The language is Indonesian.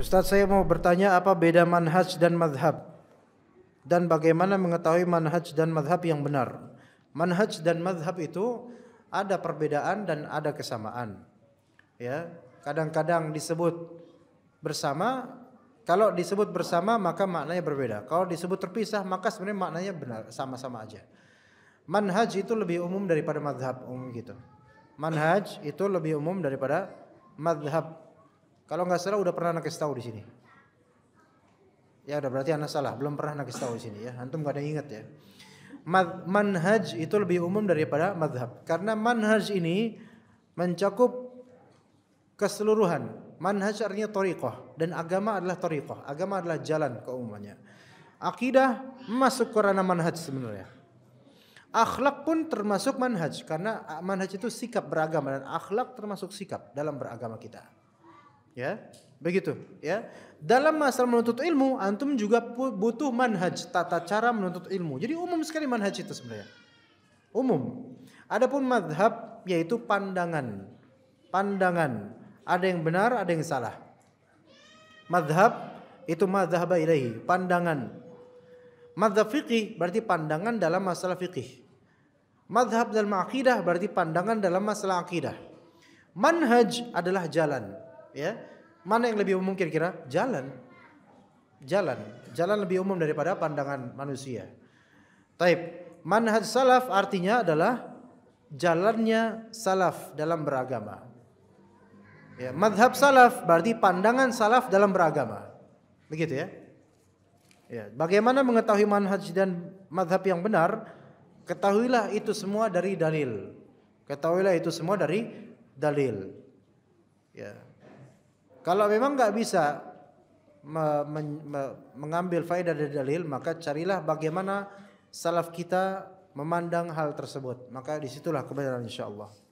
Ustaz saya mau bertanya apa beda manhaj dan madhab dan bagaimana mengetahui manhaj dan madhab yang benar. Manhaj dan madhab itu ada perbedaan dan ada kesamaan. Ya, kadang-kadang disebut bersama, kalau disebut bersama maka maknanya berbeda. Kalau disebut terpisah maka sebenarnya maknanya benar sama-sama aja. Manhaj itu lebih umum daripada madhab umum gitu. Manhaj itu lebih umum daripada madhab kalau nggak salah udah pernah nakes tahu di sini. Ya udah berarti anak salah, belum pernah nakes tahu di sini ya. Antum gak ada yang ingat ya. Manhaj itu lebih umum daripada madhab. Karena manhaj ini mencakup keseluruhan. Manhaj artinya toriqoh. Dan agama adalah toriqoh. Agama adalah jalan keumumannya. Akidah masuk ke ranah manhaj sebenarnya. Akhlak pun termasuk manhaj. Karena manhaj itu sikap beragama. Dan akhlak termasuk sikap dalam beragama kita. Ya, begitu. Ya, dalam masalah menuntut ilmu, antum juga butuh manhaj, tata cara menuntut ilmu. Jadi umum sekali manhaj itu sebenarnya. Umum. Adapun madhab yaitu pandangan. Pandangan. Ada yang benar, ada yang salah. Madhab itu madhab ilahi pandangan. Madhab fikih berarti pandangan dalam masalah fikih. Madhab dalam akidah berarti pandangan dalam masalah akidah. Manhaj adalah jalan ya mana yang lebih umum kira-kira jalan jalan jalan lebih umum daripada pandangan manusia taib manhaj salaf artinya adalah jalannya salaf dalam beragama ya madhab salaf berarti pandangan salaf dalam beragama begitu ya ya bagaimana mengetahui manhaj dan madhab yang benar ketahuilah itu semua dari dalil ketahuilah itu semua dari dalil ya kalau memang nggak bisa me, me, me, mengambil faedah dari dalil, maka carilah bagaimana salaf kita memandang hal tersebut. Maka disitulah kebenaran insya Allah.